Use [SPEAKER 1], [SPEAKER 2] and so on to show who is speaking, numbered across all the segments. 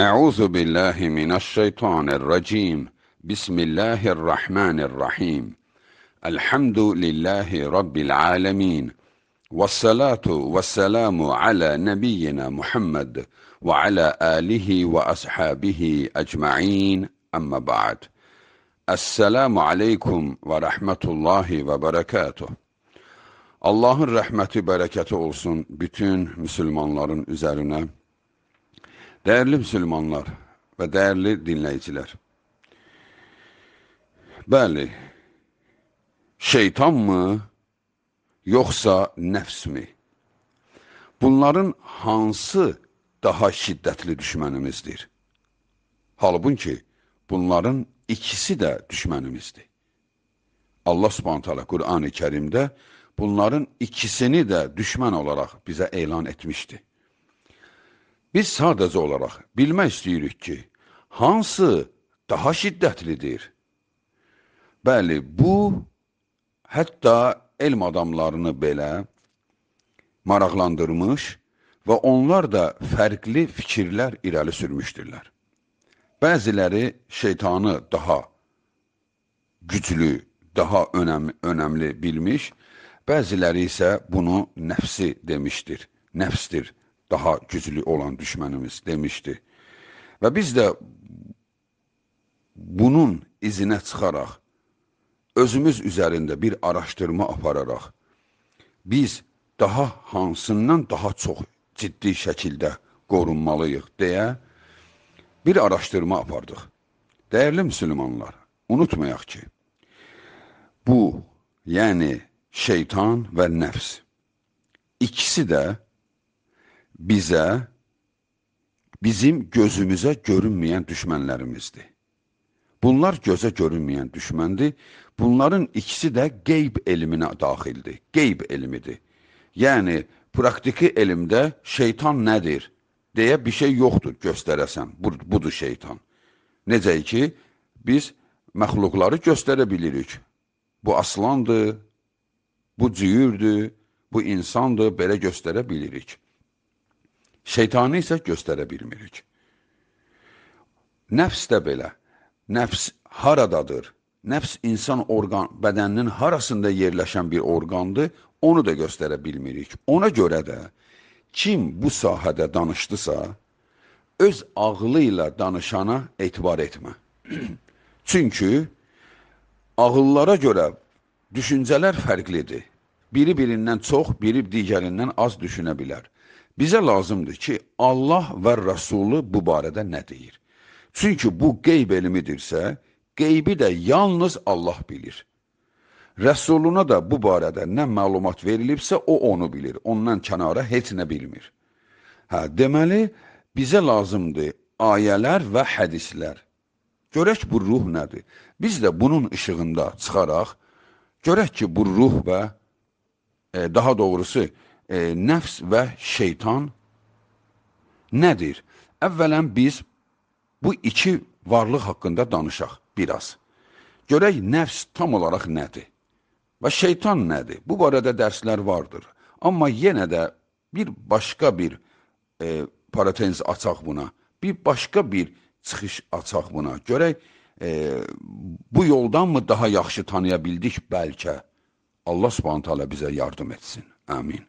[SPEAKER 1] أعوذ بالله من الشيطان الرجيم بسم الله الرحمن الرحيم الحمد لله رب العالمين والصلاة والسلام على نبينا محمد وعلى آله وأصحابه أجمعين أما بعد السلام عليكم ورحمة الله وبركاته Allah'ın rəhməti, bərəkəti olsun bütün müsəlmanların üzərinə Dəyərli müsəlmanlar və dəyərli dinləyicilər. Bəli, şeytan mı, yoxsa nəfs mi? Bunların hansı daha şiddətli düşmənimizdir? Halbuki bunların ikisi də düşmənimizdir. Allah subhanətələ Qur'an-ı Kerimdə bunların ikisini də düşmən olaraq bizə elan etmişdi. Biz sadəcə olaraq bilmək istəyirik ki, hansı daha şiddətlidir? Bəli, bu hətta elm adamlarını belə maraqlandırmış və onlar da fərqli fikirlər irəli sürmüşdürlər. Bəziləri şeytanı daha güclü, daha önəmli, önəmli bilmiş, bəziləri isə bunu nəfsi demişdir, nəfsdir daha güclü olan düşmənimiz demişdi. Və biz də bunun izinə çıxaraq, özümüz üzərində bir araşdırma apararaq, biz daha hansından daha çox ciddi şəkildə qorunmalıyıq deyə bir araşdırma apardıq. Dəyərli müsəlmanlar, unutmayaq ki, bu, yəni şeytan və nəfs, ikisi də bizə, bizim gözümüzə görünməyən düşmənlərimizdir. Bunlar gözə görünməyən düşməndir. Bunların ikisi də qeyb elminə daxildir. Qeyb elmidir. Yəni, praktiki elmdə şeytan nədir deyə bir şey yoxdur göstərəsən. Budur şeytan. Necə ki, biz məxluqları göstərə bilirik. Bu aslandır, bu cüyürdür, bu insandır, belə göstərə bilirik. Şeytanı isə göstərə bilmirik. Nəfs də belə. Nəfs haradadır? Nəfs insan orqan, bədəninin harasında yerləşən bir orqandır, onu da göstərə bilmirik. Ona görə də kim bu sahədə danışdısa, öz ağlı ilə danışana etibar etmə. Çünki ağıllara görə düşüncələr fərqlidir. Biri birindən çox, biri digərindən az düşünə bilər. Bizə lazımdır ki, Allah və Rəsulu bu barədə nə deyir? Çünki bu qeyb elmidirsə, qeybi də yalnız Allah bilir. Rəsuluna da bu barədə nə məlumat verilibsə, o onu bilir. Ondan kənara heç nə bilmir. Hə, deməli, bizə lazımdır ayələr və hədislər. Görək bu ruh nədir? Biz də bunun işığında çıxaraq, görək ki, bu ruh və, e, daha doğrusu, e, nəfs və şeytan nədir? Əvvələn biz bu iki varlıq haqqında danışaq biraz. Görək nəfs tam olaraq nədir? Və şeytan nədir? Bu barədə dərslər vardır. Amma yenə də bir başqa bir e, parantez açaq buna. Bir başqa bir çıxış açaq buna. Görək e, bu yoldan mı daha yaxşı tanıya bildik bəlkə? Allah Subhanahu taala bizə yardım etsin. Amin.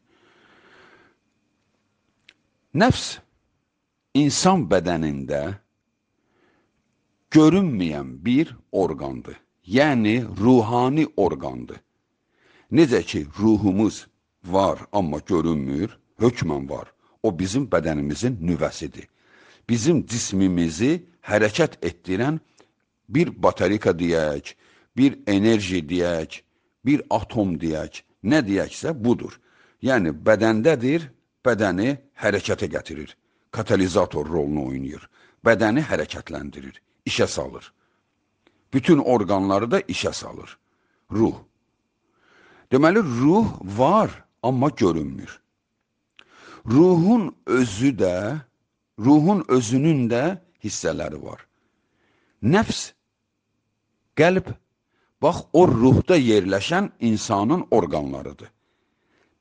[SPEAKER 1] Nəfs insan bədənində görünməyən bir orqandır. Yəni ruhani orqandır. Necə ki ruhumuz var, amma görünmür, hökmən var. O bizim bədənimizin nüvəsidir. Bizim cismimizi hərəkət etdirən bir baterika deyək, bir enerji deyək, bir atom deyək, nə deyəksə budur. Yəni bədəndədir, bədəni hərəkətə gətirir. Katalizator rolunu oynayır. Bədəni hərəkətləndirir, işə salır. Bütün orqanları da işə salır. Ruh. Deməli, ruh var, amma görünmür. Ruhun özü də, ruhun özünün də hissələri var. Nəfs, qəlb, bax o ruhda yerləşən insanın orqanlarıdır.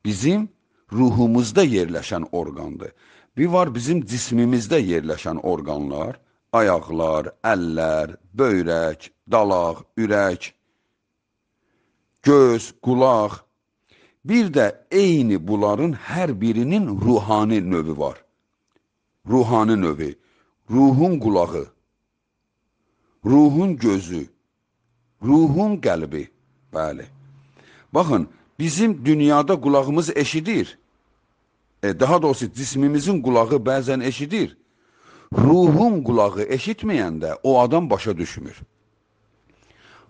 [SPEAKER 1] Bizim ruhumuzda yerləşən orqandır. Bir var bizim cismimizdə yerləşən orqanlar, ayaqlar, əllər, böyrək, dalaq, ürək, göz, qulaq. Bir də eyni bunların hər birinin ruhani növü var. Ruhani növü, ruhun qulağı, ruhun gözü, ruhun qəlbi. Bəli. Baxın, bizim dünyada qulağımız eşidir e, daha doğrusu cismimizin qulağı bəzən eşidir. Ruhun qulağı eşitməyəndə o adam başa düşmür.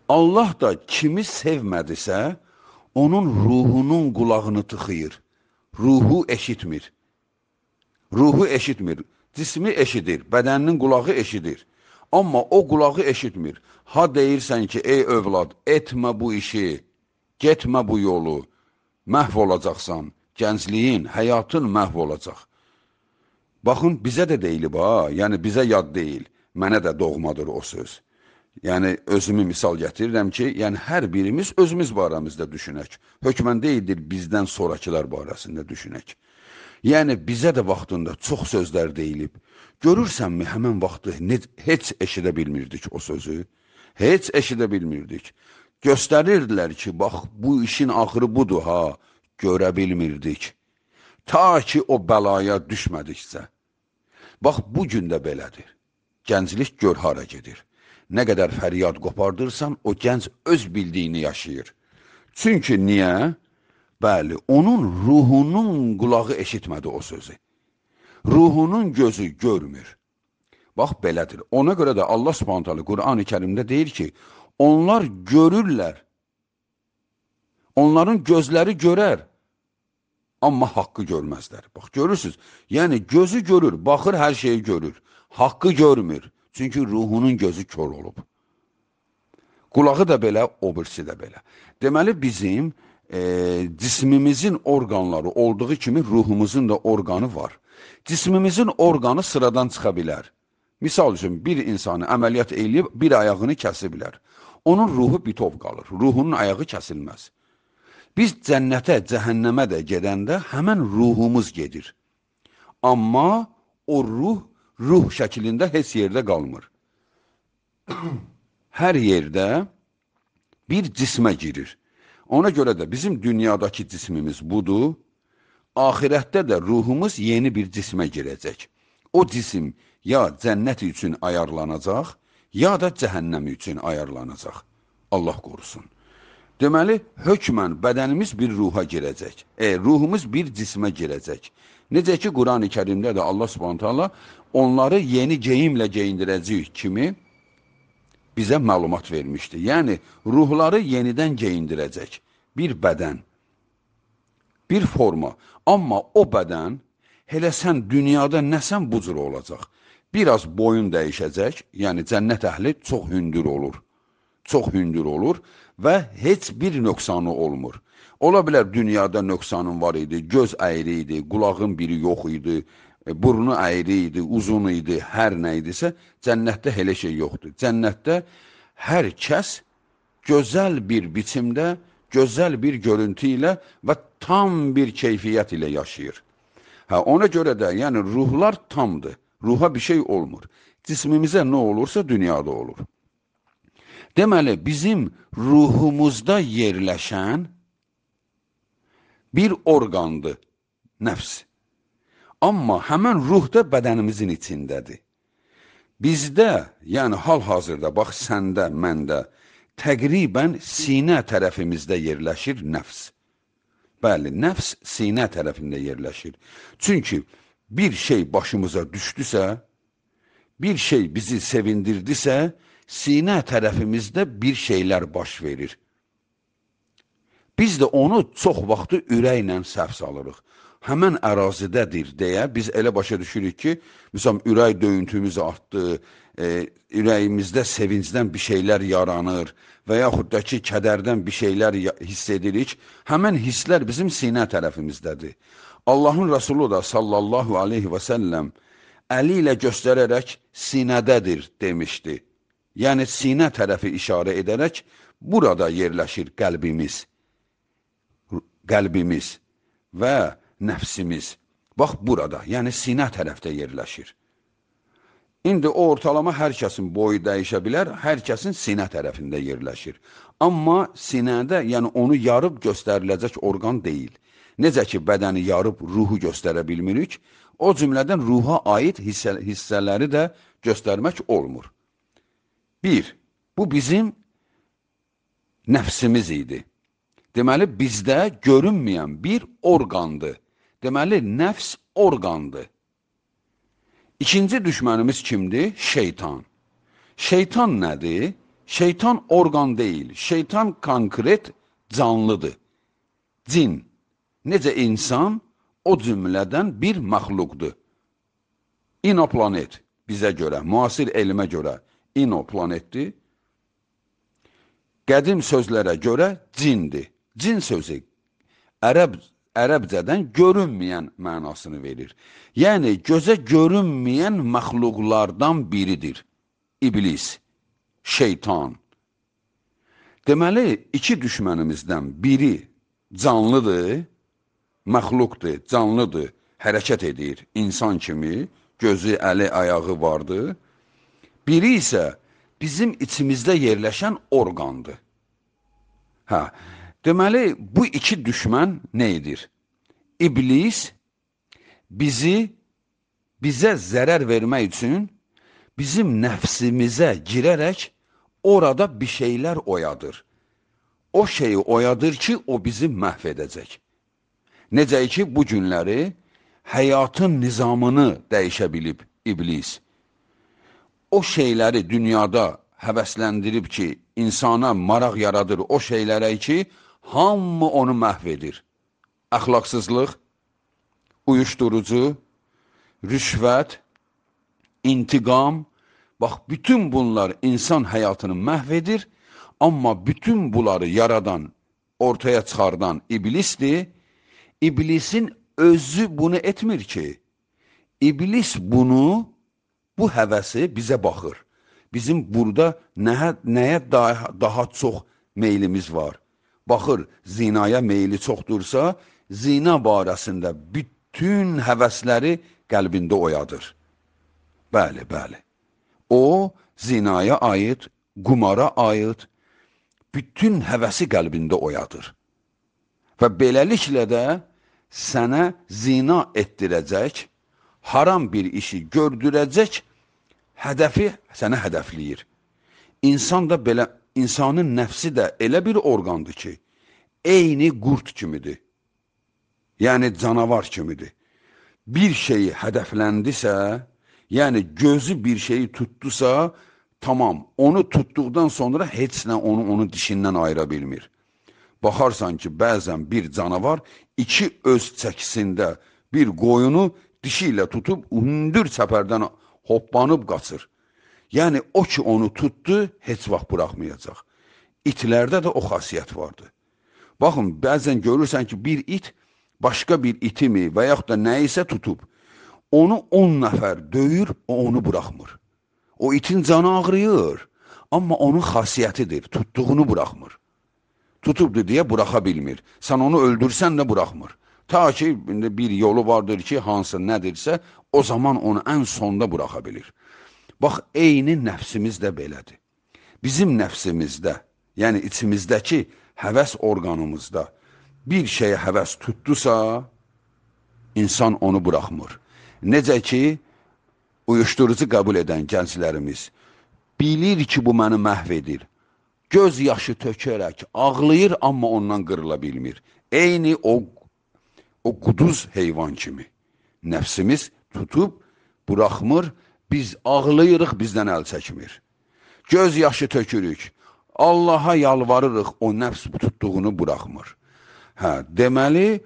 [SPEAKER 1] Allah da kimi sevmədisə, onun ruhunun qulağını tıxıyır. Ruhu eşitmir. Ruhu eşitmir. Cismi eşidir, bədəninin qulağı eşidir. Amma o qulağı eşitmir. Ha deyirsən ki, ey övlad, etmə bu işi, getmə bu yolu, məhv olacaqsan gəncliyin, həyatın məhv olacaq. Baxın, bizə də deyilib ha, yəni bizə yad deyil, mənə də doğmadır o söz. Yəni, özümü misal gətirirəm ki, yəni hər birimiz özümüz barəmizdə düşünək. Hökmən deyildir bizdən sonrakilər barəsində düşünək. Yəni, bizə də vaxtında çox sözlər deyilib. Görürsənmi, həmən vaxtı heç eşidə bilmirdik o sözü? Heç eşidə bilmirdik. Göstərirdilər ki, bax, bu işin axırı budur ha görə bilmirdik. Ta ki, o bəlaya düşmədiksə. Bax, bu gün də belədir. Gənclik gör hara gedir. Nə qədər fəryad qopardırsan, o gənc öz bildiyini yaşayır. Çünki niyə? Bəli, onun ruhunun qulağı eşitmədi o sözü. Ruhunun gözü görmür. Bax, belədir. Ona görə də Allah subhanətəli Qur'an-ı kərimdə deyir ki, onlar görürlər, Onların gözləri görər, amma haqqı görməzlər. Bax, görürsünüz, yəni gözü görür, baxır, hər şeyi görür, haqqı görmür. Çünki ruhunun gözü kör olub. Qulağı da belə, obirsi də belə. Deməli, bizim e, cismimizin orqanları olduğu kimi ruhumuzun da orqanı var. Cismimizin orqanı sıradan çıxa bilər. Misal üçün, bir insanı əməliyyat eləyib, bir ayağını kəsiblər. Onun ruhu bitov qalır, ruhunun ayağı kəsilməz. Biz cənnətə, cəhənnəmə də gedəndə həmən ruhumuz gedir. Amma o ruh, ruh şəklində heç yerdə qalmır. Hər yerdə bir cismə girir. Ona görə də bizim dünyadakı cismimiz budur. Ahirətdə də ruhumuz yeni bir cismə girəcək. O cisim ya cənnət üçün ayarlanacaq, ya da cəhənnəm üçün ayarlanacaq. Allah qorusun. Deməli, hökmən bədənimiz bir ruha girəcək. E, ruhumuz bir cismə girəcək. Necə ki, Quran-ı Kərimdə də Allah subhanətələ onları yeni geyimlə geyindirəcəyik kimi bizə məlumat vermişdi. Yəni, ruhları yenidən geyindirəcək. Bir bədən, bir forma. Amma o bədən, elə sən dünyada nəsən bu cür olacaq. Biraz boyun dəyişəcək, yəni cənnət əhli çox hündür olur. Çox hündür olur və heç bir nöqsanı olmur. Ola bilər dünyada nöqsanın var idi, göz əyri idi, qulağın biri yox idi, e, burnu əyri idi, uzun idi, hər nə idisə, cənnətdə elə şey yoxdur. Cənnətdə hər kəs gözəl bir biçimdə, gözəl bir görüntü ilə və tam bir keyfiyyət ilə yaşayır. Hə, ona görə də, yəni ruhlar tamdır. Ruha bir şey olmur. Cismimizə nə olursa dünyada olur. Deməli, bizim ruhumuzda yerləşən bir orqandır nəfs. Amma həmən ruh da bədənimizin içindədir. Bizdə, yəni hal-hazırda, bax səndə, məndə, təqribən sinə tərəfimizdə yerləşir nəfs. Bəli, nəfs sinə tərəfində yerləşir. Çünki bir şey başımıza düşdüsə, bir şey bizi sevindirdisə, sinə tərəfimizdə bir şeylər baş verir. Biz də onu çox vaxtı ürəklə səhv salırıq. Həmən ərazidədir deyə biz elə başa düşürük ki, məsələn, ürək döyüntümüz artdı, e, ürəyimizdə sevincdən bir şeylər yaranır və yaxud da ki, kədərdən bir şeylər hiss edirik. Həmən hisslər bizim sinə tərəfimizdədir. Allahın Rəsulu da sallallahu aleyhi və səlləm əli ilə göstərərək sinədədir demişdi yəni sinə tərəfi işarə edərək burada yerləşir qəlbimiz, qəlbimiz və nəfsimiz. Bax burada, yəni sinə tərəfdə yerləşir. İndi o ortalama hər kəsin boyu dəyişə bilər, hər kəsin sinə tərəfində yerləşir. Amma sinədə, yəni onu yarıb göstəriləcək orqan deyil. Necə ki, bədəni yarıb ruhu göstərə bilmirik, o cümlədən ruha aid hissə, hissələri də göstərmək olmur. Bir, bu bizim nəfsimiz idi. Deməli, bizdə görünməyən bir orqandı. Deməli, nəfs orqandı. İkinci düşmənimiz kimdir? Şeytan. Şeytan nədir? Şeytan orqan deyil. Şeytan konkret canlıdır. Cin. Necə insan, o cümlədən bir məxluqdur. İnoplanet bizə görə, müasir elmə görə ino planetdir. Qədim sözlərə görə cindir. Cin sözü ərəb ərəbcədən görünməyən mənasını verir. Yəni gözə görünməyən məxluqlardan biridir. İblis, şeytan. Deməli, iki düşmənimizdən biri canlıdır, məxluqdur, canlıdır, hərəkət edir, insan kimi, gözü, əli, ayağı vardır. Biri isə bizim içimizdə yerləşən orqandır. Hə, deməli, bu iki düşmən nə edir? İblis bizi, bizə zərər vermək üçün bizim nəfsimizə girərək orada bir şeylər oyadır. O şeyi oyadır ki, o bizi məhv edəcək. Necə ki, bu günləri həyatın nizamını dəyişə bilib iblis o şeyləri dünyada həvəsləndirib ki, insana maraq yaradır o şeylərə ki, hamı onu məhv edir. Əxlaqsızlıq, uyuşdurucu, rüşvət, intiqam, bax, bütün bunlar insan həyatını məhv edir, amma bütün bunları yaradan, ortaya çıxardan iblisdir. İblisin özü bunu etmir ki, iblis bunu bu həvəsi bizə baxır. Bizim burada nəyə, nəyə daha, daha çox meylimiz var? Baxır, zinaya meyli çoxdursa, zina barəsində bütün həvəsləri qəlbində oyadır. Bəli, bəli. O, zinaya aid, qumara aid, bütün həvəsi qəlbində oyadır. Və beləliklə də sənə zina etdirəcək, haram bir işi gördürəcək hədəfi sənə hədəfləyir. İnsan da belə, insanın nəfsi də elə bir orqandır ki, eyni qurd kimidir. Yəni canavar kimidir. Bir şey hədəfləndisə, yəni gözü bir şeyi tutdusa, tamam, onu tutduqdan sonra heç nə onu onun dişindən ayıra bilmir. Baxarsan ki, bəzən bir canavar iki öz çəkisində bir qoyunu dişi ilə tutub hündür çəpərdən hoppanıb qaçır. Yəni o ki onu tutdu, heç vaxt buraxmayacaq. İtlərdə də o xasiyyət vardı. Baxın, bəzən görürsən ki, bir it başqa bir itimi və yaxud da nəyisə tutub, onu 10 nəfər döyür, o onu buraxmır. O itin canı ağrıyır, amma onun xasiyyətidir, tutduğunu buraxmır. Tutubdu deyə buraxa bilmir. Sən onu öldürsən də buraxmır. Ta ki bir yolu vardır ki, hansı nədirsə, o zaman onu ən sonda buraxa bilir. Bax, eyni nəfsimiz də belədir. Bizim nəfsimizdə, yəni içimizdəki həvəs orqanımızda bir şeyə həvəs tutdusa, insan onu buraxmır. Necə ki, uyuşturucu qəbul edən gənclərimiz bilir ki, bu məni məhv edir. Göz yaşı tökərək, ağlayır, amma ondan qırıla bilmir. Eyni o, o quduz heyvan kimi. Nəfsimiz tutub buraxmır. Biz ağlayırıq, bizdən əl çəkmir. Göz yaşı tökürük. Allaha yalvarırıq, o nəfs tutduğunu buraxmır. Hə, deməli,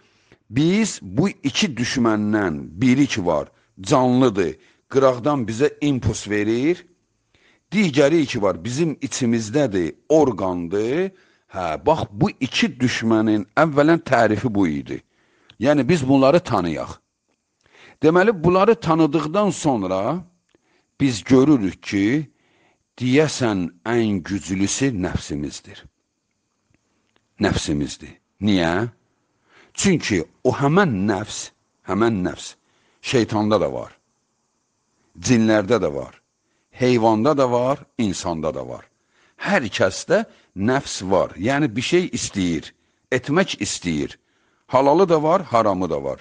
[SPEAKER 1] biz bu iki düşməndən biri ki var, canlıdır, qıraqdan bizə impuls verir. Digəri ki var, bizim içimizdədir, orqandır. Hə, bax, bu iki düşmənin əvvələn tərifi bu idi. Yəni, biz bunları tanıyaq. Deməli, bunları tanıdıqdan sonra biz görürük ki, deyəsən ən güclüsü nəfsimizdir. Nəfsimizdir. Niyə? Çünki o həmən nəfs, həmən nəfs şeytanda da var, cinlərdə də var, heyvanda da var, insanda da var. Hər kəsdə nəfs var, yəni bir şey istəyir, etmək istəyir. Halalı da var, haramı da var.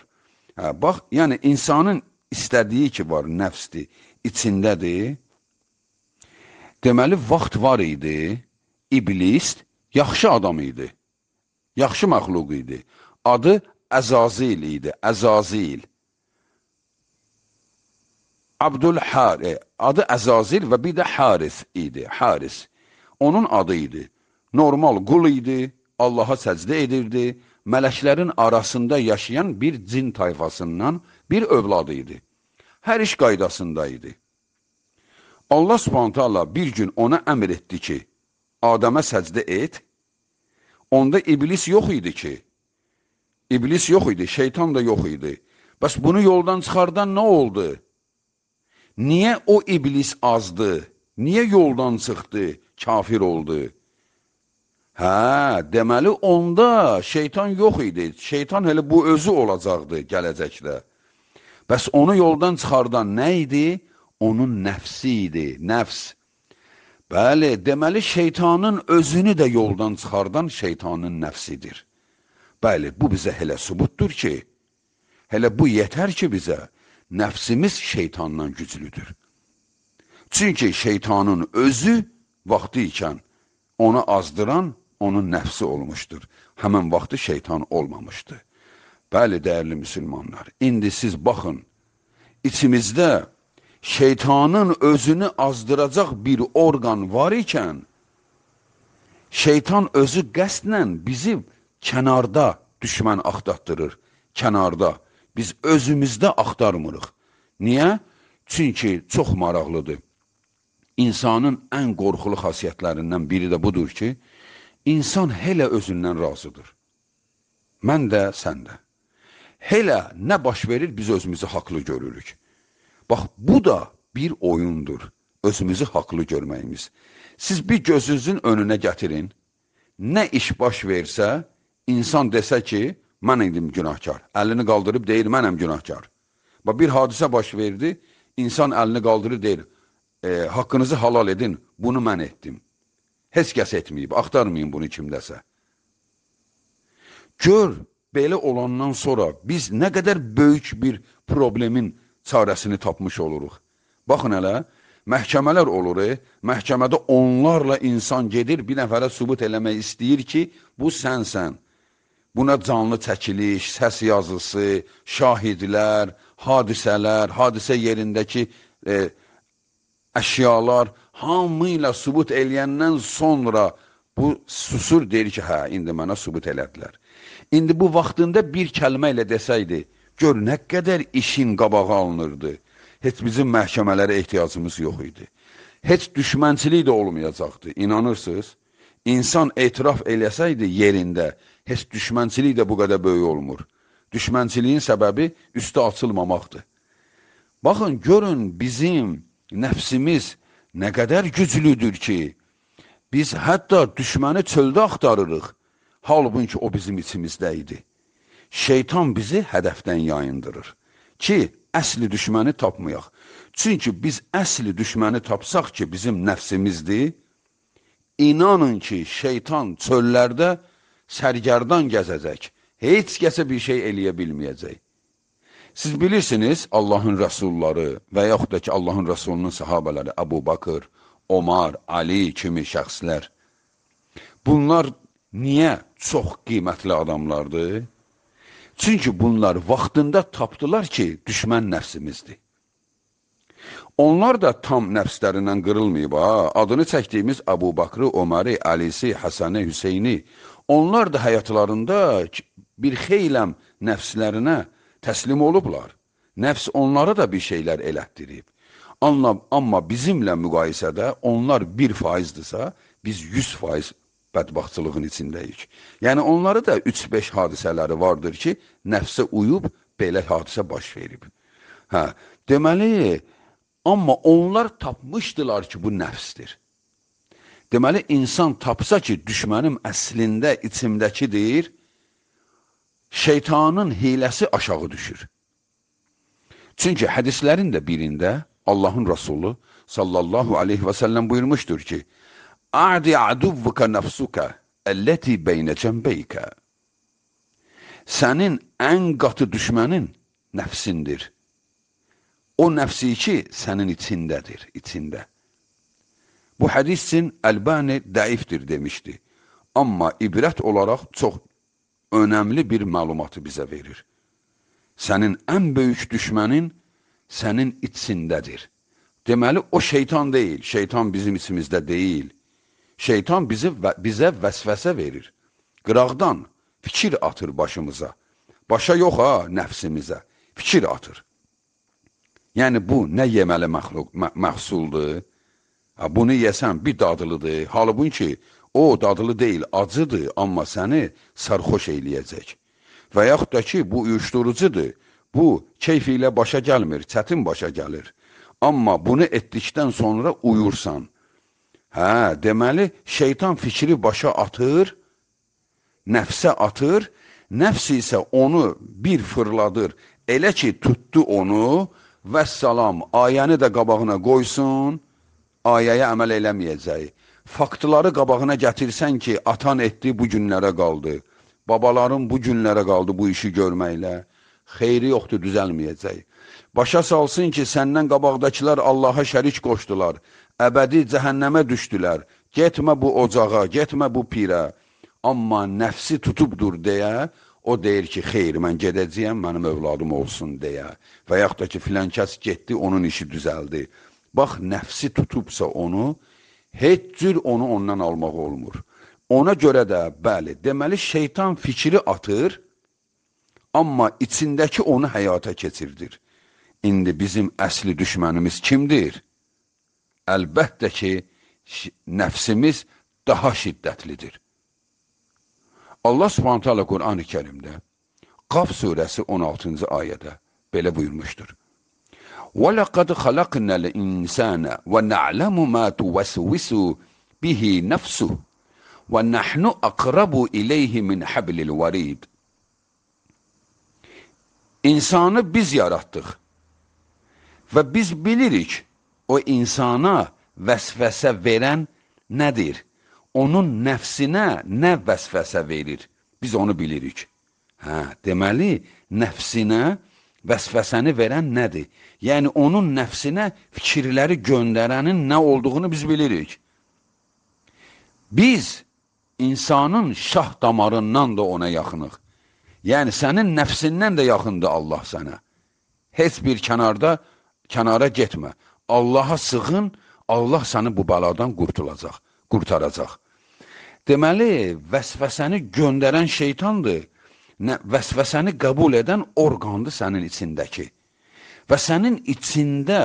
[SPEAKER 1] Hə, bax, yəni insanın istədiyi ki var nəfsdir, içindədir. Deməli, vaxt var idi, iblis yaxşı adam idi, yaxşı məxluq idi. Adı Əzazil idi, Əzazil. Abdülhar, e, adı Əzazil və bir də Haris idi, Haris. Onun adı idi. Normal qul idi, Allaha səcdə edirdi, mələklərin arasında yaşayan bir cin tayfasından bir övladı idi. Hər iş qaydasında idi. Allah subhanətəallah bir gün ona əmr etdi ki, Adəmə səcdə et, onda iblis yox idi ki, iblis yox idi, şeytan da yox idi. Bəs bunu yoldan çıxardan nə oldu? Niyə o iblis azdı? Niyə yoldan çıxdı, kafir oldu? Hə, deməli onda şeytan yox idi. Şeytan elə bu özü olacaqdı gələcəkdə. Bəs onu yoldan çıxardan nə idi? Onun nəfsi idi, nəfs. Bəli, deməli şeytanın özünü də yoldan çıxardan şeytanın nəfsidir. Bəli, bu bizə elə sübutdur ki, elə bu yetər ki bizə, nəfsimiz şeytandan güclüdür. Çünki şeytanın özü vaxtı ikən ona azdıran onun nəfsi olmuşdur. Həmən vaxtı şeytan olmamışdı. Bəli, dəyərli müsəlmanlar, indi siz baxın, içimizdə şeytanın özünü azdıracaq bir orqan var ikən, şeytan özü qəstlə bizi kənarda düşmən axtatdırır, kənarda. Biz özümüzdə axtarmırıq. Niyə? Çünki çox maraqlıdır. İnsanın ən qorxulu xasiyyətlərindən biri də budur ki, insan hələ özündən razıdır. Mən də, sən də. Hələ nə baş verir, biz özümüzü haqlı görürük. Bax, bu da bir oyundur, özümüzü haqlı görməyimiz. Siz bir gözünüzün önünə gətirin, nə iş baş versə, insan desə ki, mən idim günahkar, əlini qaldırıb deyir, mənəm günahkar. Bax, bir hadisə baş verdi, insan əlini qaldırıb deyir, e, haqqınızı halal edin, bunu mən etdim. Heç kəs etməyib, axtarmayın bunu kimdəsə. Gör, belə olandan sonra biz nə qədər böyük bir problemin çarəsini tapmış oluruq. Baxın hələ, məhkəmələr olur, e? məhkəmədə onlarla insan gedir, bir nəfərə sübut eləmək istəyir ki, bu sənsən. Buna canlı çəkiliş, səs yazısı, şahidlər, hadisələr, hadisə yerindəki e, əşyalar, hamı ilə sübut eləyəndən sonra bu susur, deyir ki, hə, indi mənə sübut elədilər. İndi bu vaxtında bir kəlmə ilə desəydi, gör nə qədər işin qabağı alınırdı. Heç bizim məhkəmələrə ehtiyacımız yox idi. Heç düşmənçilik də olmayacaqdı, inanırsınız? İnsan etiraf eləsəydi yerində, heç düşmənçilik də bu qədər böyük olmur. Düşmənçiliyin səbəbi üstə açılmamaqdır. Baxın, görün bizim nəfsimiz Nə qədər güclüdür ki, biz hətta düşməni çöldə axtarırıq. Halbuki o bizim içimizdə idi. Şeytan bizi hədəfdən yayındırır ki, əsli düşməni tapmayaq. Çünki biz əsli düşməni tapsaq ki, bizim nəfsimizdir, inanın ki, şeytan çöllərdə sərgərdan gəzəcək. Heç kəsə bir şey eləyə bilməyəcək. Siz bilirsiniz, Allahın rəsulları və yaxud da ki, Allahın rəsulunun sahabələri Əbu Bakır, Omar, Ali kimi şəxslər. Bunlar niyə çox qiymətli adamlardır? Çünki bunlar vaxtında tapdılar ki, düşmən nəfsimizdir. Onlar da tam nəfslərindən qırılmayıb, ha? Adını çəkdiyimiz Əbu Bakrı, Omari, Alisi, Həsəni, Hüseyni. Onlar da həyatlarında bir xeyləm nəfslərinə təslim olublar. Nəfs onlara da bir şeylər elətdirib. Anlam, amma bizimlə müqayisədə onlar 1%dirsə, biz 100% bədbaxtçılığın içindəyik. Yəni onları da 3-5 hadisələri vardır ki, nəfsə uyub belə hadisə baş verib. Hə, deməli, amma onlar tapmışdılar ki, bu nəfsdir. Deməli, insan tapsa ki, düşmənim əslində içimdəkidir, şeytanın hiləsi aşağı düşür. Çünki hədislərin də birində Allahın Rasulü sallallahu aleyhi və səlləm buyurmuşdur ki, A'di aduvvuka nafsuka əlləti beynə cəmbeykə. Sənin ən qatı düşmənin nəfsindir. O nəfsi ki, sənin içindədir, içində. Bu hədis üçün Əlbani dəifdir demişdi. Amma ibrət olaraq çox önəmli bir məlumatı bizə verir. Sənin ən böyük düşmənin sənin içsindədir. Deməli, o şeytan deyil, şeytan bizim içimizdə deyil. Şeytan bizi, bizə vəsvəsə verir. Qıraqdan fikir atır başımıza. Başa yox ha, nəfsimizə. Fikir atır. Yəni, bu nə yeməli məxluq, mə məhsuldur? Bunu yesəm bir dadılıdır. Halbuki, O dadlı deyil, acıdır, amma səni sarxoş eləyəcək. Və yaxud da ki, bu uyuşdurucudur, bu keyfi ilə başa gəlmir, çətin başa gəlir. Amma bunu etdikdən sonra uyursan. Hə, deməli, şeytan fikri başa atır, nəfsə atır, nəfs isə onu bir fırladır, elə ki, tutdu onu və salam, ayəni də qabağına qoysun, ayəyə əməl eləməyəcək faktları qabağına gətirsən ki, atan etdi bu günlərə qaldı, babaların bu günlərə qaldı bu işi görməklə, xeyri yoxdur, düzəlməyəcək. Başa salsın ki, səndən qabaqdakılar Allaha şərik qoşdular, əbədi cəhənnəmə düşdülər, getmə bu ocağa, getmə bu pirə, amma nəfsi tutubdur deyə, o deyir ki, xeyr, mən gedəcəyəm, mənim övladım olsun deyə və yaxud da ki, filan kəs getdi, onun işi düzəldi. Bax, nəfsi tutubsa onu, heç cür onu ondan almaq olmur. Ona görə də, bəli, deməli şeytan fikri atır, amma içindəki onu həyata keçirdir. İndi bizim əsli düşmənimiz kimdir? Əlbəttə ki, nəfsimiz daha şiddətlidir. Allah subhanətə alə Qur'an-ı Kerimdə Qaf surəsi 16-cı ayədə belə buyurmuşdur. ولقد خلقنا الإنسان ونعلم ما توسوس به نفسه ونحن أقرب إليه من حبل الوريد İnsanı biz yarattık və biz bilirik o insana vəsvəsə verən nədir? Onun nəfsinə nə vəsvəsə verir? Biz onu bilirik. Hə, deməli, nəfsinə vəsvəsə vəsvəsəni verən nədir? Yəni, onun nəfsinə fikirləri göndərənin nə olduğunu biz bilirik. Biz insanın şah damarından da ona yaxınıq. Yəni, sənin nəfsindən də yaxındır Allah sənə. Heç bir kənarda, kənara getmə. Allaha sığın, Allah səni bu bəladan qurtulacaq, qurtaracaq. Deməli, vəsvəsəni göndərən şeytandır nə vəsvəsəni qəbul edən orqandır sənin içindəki. Və sənin içində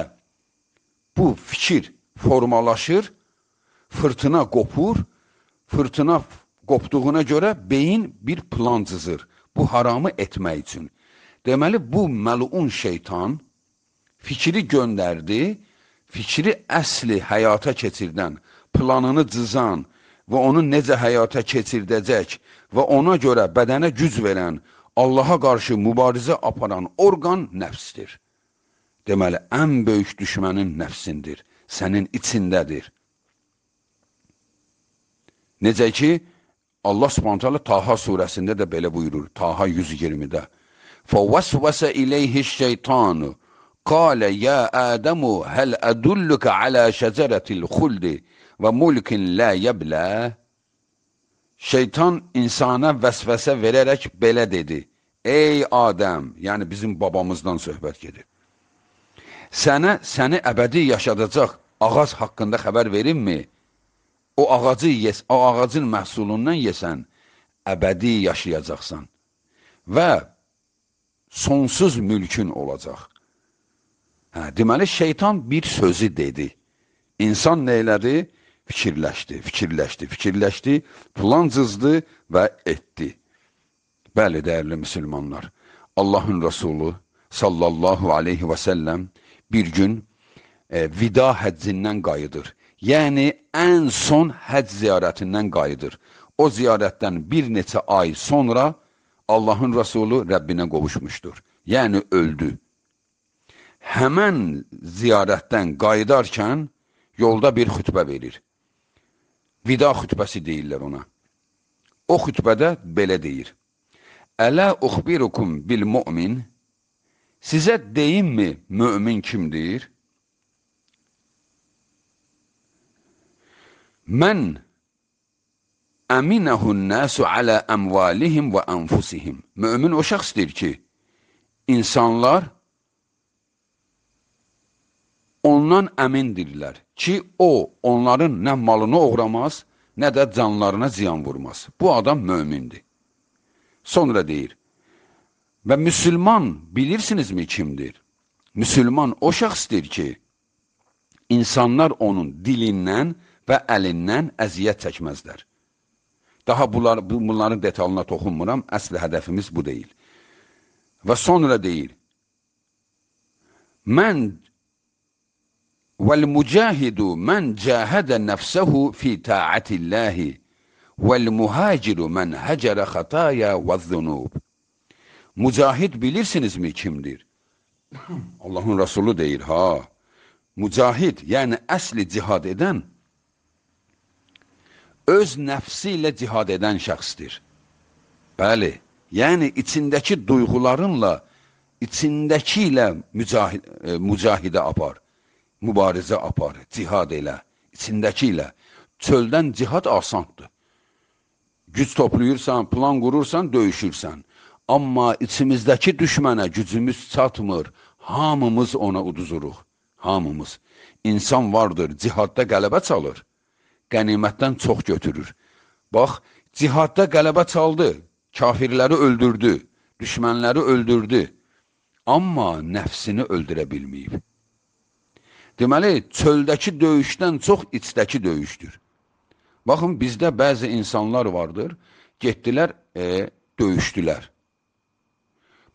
[SPEAKER 1] bu fikir formalaşır, fırtına qopur, fırtına qopduğuna görə beyin bir plan cızır bu haramı etmək üçün. Deməli, bu məlun şeytan fikri göndərdi, fikri əsli həyata keçirdən, planını cızan və onu necə həyata keçirdəcək, və ona görə bədənə güc verən, Allaha qarşı mübarizə aparan orqan nəfsdir. Deməli, ən böyük düşmənin nəfsindir, sənin içindədir. Necə ki, Allah subhanətələ Taha surəsində də belə buyurur, Taha 120-də. فَوَسْوَسَ إِلَيْهِ الشَّيْطَانُ قَالَ يَا آدَمُ هَلْ أَدُلُّكَ عَلَى شَجَرَةِ الْخُلْدِ وَمُلْكٍ لَا يَبْلَى Şeytan insana vəsvəsə verərək belə dedi, Ey Adəm, yəni bizim babamızdan söhbət gedir. Sənə, səni əbədi yaşadacaq ağac haqqında xəbər verilmi? O ağacı yes, o ağacın məhsulundan yesən, əbədi yaşayacaqsan və sonsuz mülkün olacaq. Hə, deməli, şeytan bir sözü dedi. İnsan nə elədi? fikirləşdi, fikirləşdi, fikirləşdi, plan cızdı və etdi. Bəli, dəyərli müsəlmanlar, Allahın Rəsulu sallallahu aleyhi və səlləm bir gün e, vida həccindən qayıdır. Yəni, ən son həcc ziyarətindən qayıdır. O ziyarətdən bir neçə ay sonra Allahın Rəsulu Rəbbinə qovuşmuşdur. Yəni, öldü. Həmən ziyarətdən qayıdarkən yolda bir xütbə verir. Vida xütbəsi deyirlər ona. O xütbədə belə deyir. Ələ uxbirukum bil mu'min. Sizə deyimmi mömin kimdir? Mən əminəhun nəsu alə əmvalihim və ənfusihim. Mömin o şəxsdir ki, insanlar ondan əmindirlər ki, o onların nə malını oğramaz, nə də canlarına ziyan vurmaz. Bu adam mömindir. Sonra deyir, və müsülman bilirsinizmi kimdir? Müsülman o şəxsdir ki, insanlar onun dilindən və əlindən əziyyət çəkməzlər. Daha bunlar, bunların detalına toxunmuram, əsli hədəfimiz bu deyil. Və sonra deyir, mən وَالْمُجَاهِدُ مَنْ جَاهَدَ نَفْسَهُ فِي تَاعَةِ اللّٰهِ وَالْمُهَاجِرُ مَنْ هَجَرَ خَطَايَا وَالذُّنُوبِ Mücahid bilirsiniz mi kimdir? Allah'ın Resulü değil ha. Mücahid yani əsli cihad edən öz nəfsi ilə cihad edən şəxsdir. Bəli, yəni içindəki duyğularınla, içindəki ilə mücahid, e, mücahidə apar mübarizə apar, cihad elə, içindəki ilə. Çöldən cihad asandır. Güc toplayırsan, plan qurursan, döyüşürsən. Amma içimizdəki düşmənə gücümüz çatmır. Hamımız ona uduzuruq. Hamımız. İnsan vardır, cihadda qələbə çalır. Qənimətdən çox götürür. Bax, cihadda qələbə çaldı, kafirləri öldürdü, düşmənləri öldürdü. Amma nəfsini öldürə bilməyib. Deməli, çöldəki döyüşdən çox içdəki döyüşdür. Baxın, bizdə bəzi insanlar vardır, getdilər, e, döyüşdülər.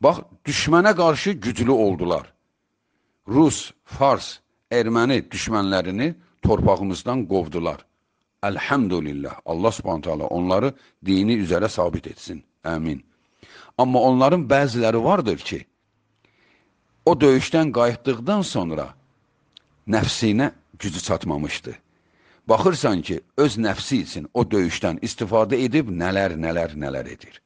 [SPEAKER 1] Bax, düşmənə qarşı güclü oldular. Rus, Fars, erməni düşmənlərini torpağımızdan qovdular. Əlhəmdülillah, Allah subhanətələ onları dini üzərə sabit etsin. Əmin. Amma onların bəziləri vardır ki, o döyüşdən qayıtdıqdan sonra nəfsinə gücü çatmamışdı. Baxırsan ki, öz nəfsi üçün o döyüşdən istifadə edib nələr, nələr, nələr edir.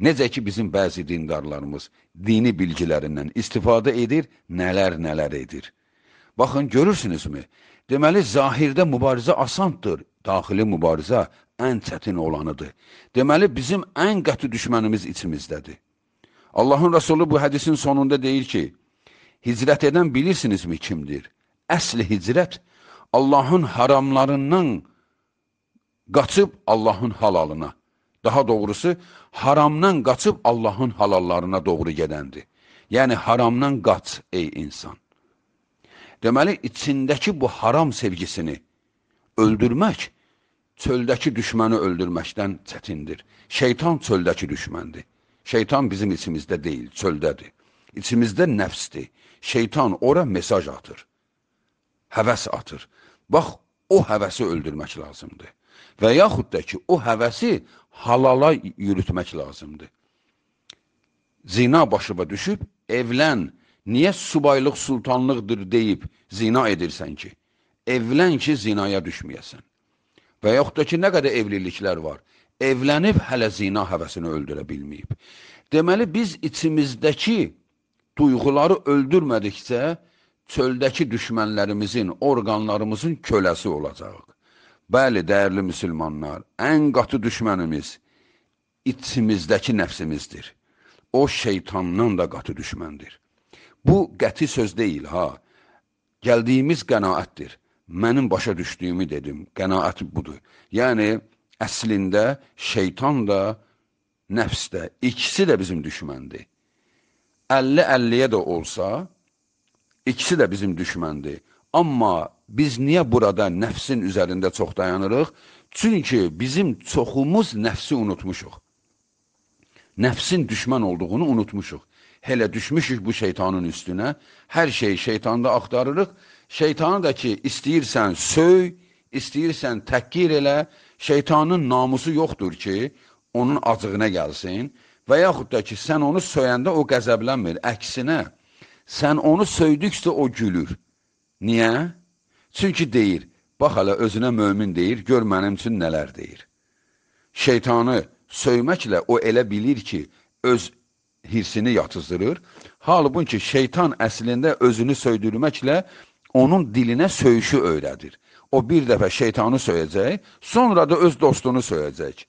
[SPEAKER 1] Necə ki, bizim bəzi dindarlarımız dini bilgilərindən istifadə edir, nələr, nələr edir. Baxın, görürsünüzmü? Deməli, zahirdə mübarizə asandır, daxili mübarizə ən çətin olanıdır. Deməli, bizim ən qəti düşmənimiz içimizdədir. Allahın Rasulü bu hədisin sonunda deyir ki, hicrət edən bilirsinizmi kimdir? əsli hicrət Allahın haramlarından qaçıb Allahın halalına, daha doğrusu haramdan qaçıb Allahın halallarına doğru gedəndir. Yəni, haramdan qaç, ey insan. Deməli, içindəki bu haram sevgisini öldürmək, çöldəki düşməni öldürməkdən çətindir. Şeytan çöldəki düşməndir. Şeytan bizim içimizdə deyil, çöldədir. İçimizdə nəfsdir. Şeytan ora mesaj atır həvəs atır. Bax, o həvəsi öldürmək lazımdır. Və yaxud da ki, o həvəsi halala yürütmək lazımdır. Zina başıba düşüb, evlən, niyə subaylıq sultanlıqdır deyib zina edirsən ki? Evlən ki, zinaya düşməyəsən. Və yaxud da ki, nə qədər evliliklər var, evlənib hələ zina həvəsini öldürə bilməyib. Deməli, biz içimizdəki duyğuları öldürmədikcə, çöldəki düşmənlərimizin, orqanlarımızın köləsi olacaq. Bəli, dəyərli müsəlmanlar, ən qatı düşmənimiz içimizdəki nəfsimizdir. O şeytandan da qatı düşməndir. Bu qəti söz deyil ha. Gəldiyimiz qənaətdir. Mənim başa düşdüyümü dedim. Qənaət budur. Yəni əslində şeytan da nəfs də ikisi də bizim düşməndir. 50-50-yə də olsa, İkisi də bizim düşməndir. Amma biz niyə burada nəfsin üzərində çox dayanırıq? Çünki bizim çoxumuz nəfsi unutmuşuq. Nəfsin düşmən olduğunu unutmuşuq. Hələ düşmüşük bu şeytanın üstünə. Hər şeyi şeytanda axtarırıq. Şeytanı da ki, istəyirsən söy, istəyirsən təqqir elə, şeytanın namusu yoxdur ki, onun acığına gəlsin və yaxud da ki, sən onu söyəndə o qəzəblənmir. Əksinə, Sən onu söydüksə o gülür. Niyə? Çünki deyir, bax hələ özünə mömin deyir, gör mənim üçün nələr deyir. Şeytanı söyməklə o elə bilir ki, öz hirsini yatızdırır. Halbuki şeytan əslində özünü söydürməklə onun dilinə söyüşü öyrədir. O bir dəfə şeytanı söyəcək, sonra da öz dostunu söyəcək,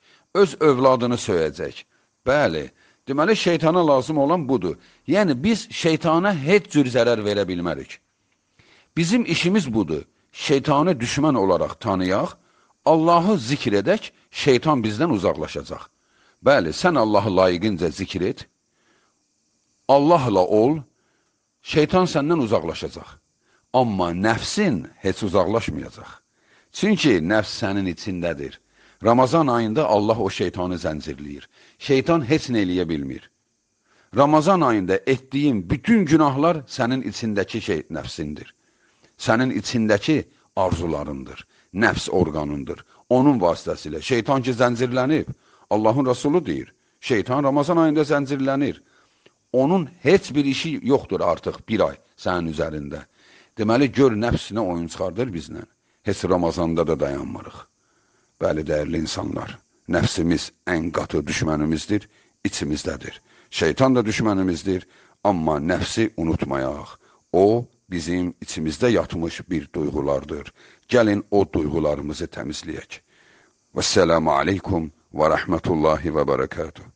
[SPEAKER 1] öz övladını söyəcək. Bəli, Deməli, şeytana lazım olan budur. Yəni, biz şeytana heç cür zərər verə bilmərik. Bizim işimiz budur. Şeytanı düşmən olaraq tanıyaq, Allahı zikr edək, şeytan bizdən uzaqlaşacaq. Bəli, sən Allahı layiqincə zikr et, Allahla ol, şeytan səndən uzaqlaşacaq. Amma nəfsin heç uzaqlaşmayacaq. Çünki nəfs sənin içindədir. Ramazan ayında Allah o şeytanı zəncirləyir. Şeytan heç nə eləyə bilmir. Ramazan ayında etdiyin bütün günahlar sənin içindəki şey nəfsindir. Sənin içindəki arzularındır, nəfs orqanındır. Onun vasitəsilə şeytan ki zəncirlənib, Allahın Rəsulu deyir, şeytan Ramazan ayında zəncirlənir. Onun heç bir işi yoxdur artıq bir ay sənin üzərində. Deməli, gör nəfsinə oyun çıxardır bizlə. Heç Ramazanda da dayanmırıq. Bəli, dəyərli insanlar, nəfsimiz ən qatı düşmənimizdir, içimizdədir. Şeytan da düşmənimizdir, amma nəfsi unutmayaq. O, bizim içimizdə yatmış bir duyğulardır. Gəlin o duyğularımızı təmizləyək. Və səlamu aleykum və rəhmətullahi və bərəkatuhu.